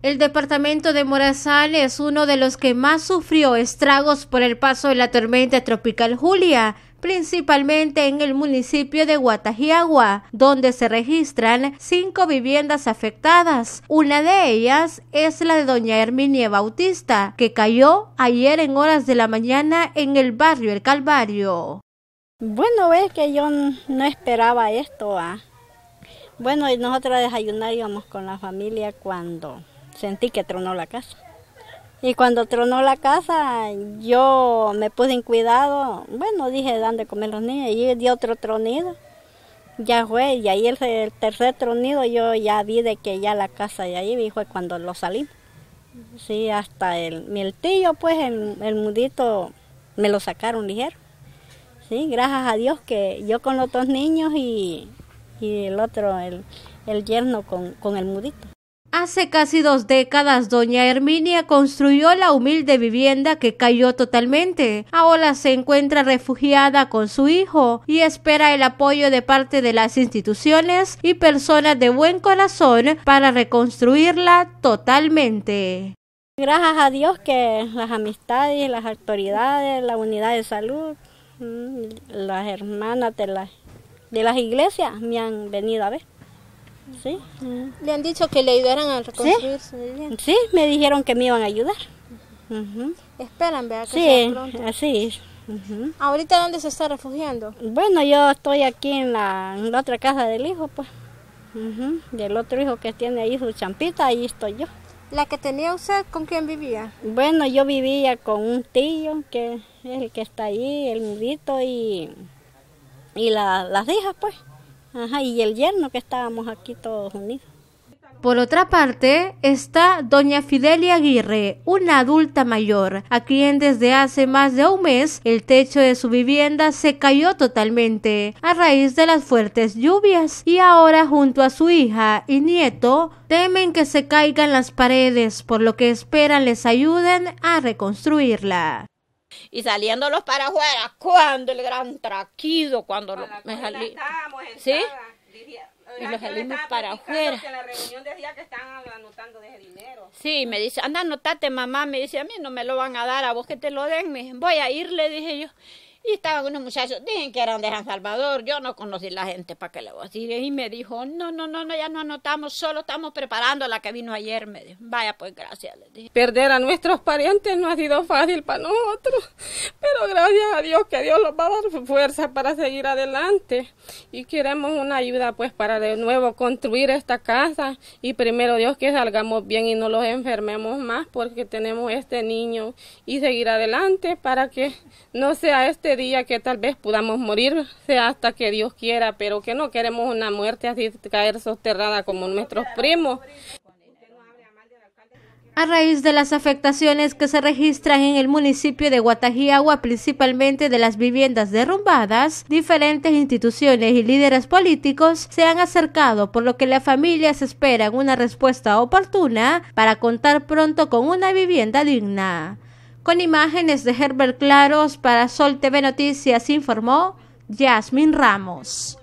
El departamento de Morazán es uno de los que más sufrió estragos por el paso de la tormenta tropical Julia, principalmente en el municipio de Guatajiagua, donde se registran cinco viviendas afectadas. Una de ellas es la de doña Herminia Bautista, que cayó ayer en horas de la mañana en el barrio El Calvario. Bueno, es que yo no esperaba esto. ah. Bueno, y nosotros desayunaríamos con la familia cuando sentí que tronó la casa. Y cuando tronó la casa, yo me puse en cuidado. Bueno, dije, dónde de comer los niños. Y di otro tronido. Ya fue, y ahí el, tercer tronido yo ya vi de que ya la casa de ahí, y fue cuando lo salí. Sí, hasta el, mi tío, pues el, mudito me lo sacaron ligero. Sí, gracias a Dios que yo con los dos niños y, el otro, el, el yerno con el mudito. Hace casi dos décadas, doña Herminia construyó la humilde vivienda que cayó totalmente. Ahora se encuentra refugiada con su hijo y espera el apoyo de parte de las instituciones y personas de buen corazón para reconstruirla totalmente. Gracias a Dios que las amistades, las autoridades, la unidad de salud, mm, las hermanas de las, de las iglesias me han venido a ver. Sí. ¿Le han dicho que le ayudaran a reconstruir ¿Sí? Sí, me dijeron que me iban a ayudar. Esperan, vea. Que sí, así es. ¿Ahorita dónde se está refugiando? Bueno, yo estoy aquí en la, otra casa del hijo, pues. Del otro hijo que tiene ahí su champita, ahí estoy yo. ¿La que tenía usted con quién vivía? Bueno, yo vivía con un tío, que es el que está ahí, el mudito y, y las hijas, pues. Ajá, y el yerno que estábamos aquí todos unidos. Por otra parte, está doña Fidelia Aguirre, una adulta mayor, a quien desde hace más de un mes el techo de su vivienda se cayó totalmente a raíz de las fuertes lluvias y ahora junto a su hija y nieto temen que se caigan las paredes, por lo que esperan les ayuden a reconstruirla. Y saliéndolos para afuera, cuando el gran traquido, cuando lo, me salí. ¿Sí? salimos para afuera. Sí, me dice, anda, anotate, mamá. Me dice, a mí no me lo van a dar, a vos que te lo den. Me voy a irle, dije yo. Y estaban unos muchachos, dicen que eran de San Salvador, yo no conocí la gente, ¿para que le voy a decir? Y me dijo, no, no, no, no, ya no anotamos, solo estamos preparando la que vino ayer, me dijo, vaya pues gracias, le dije. Perder a nuestros parientes no ha sido fácil para nosotros, pero gracias a Dios que Dios nos va a dar fuerza para seguir adelante y queremos una ayuda pues para de nuevo construir esta casa y primero Dios que salgamos bien y no los enfermemos más porque tenemos este niño y seguir adelante para que no sea este que tal vez podamos morir, sea hasta que Dios quiera, pero que no queremos una muerte así caer soterrada como nuestros primos. A raíz de las afectaciones que se registran en el municipio de Guatajiagua, principalmente de las viviendas derrumbadas, diferentes instituciones y líderes políticos se han acercado, por lo que las familias esperan una respuesta oportuna para contar pronto con una vivienda digna. Con imágenes de Herbert Claros para Sol TV Noticias informó Yasmín Ramos.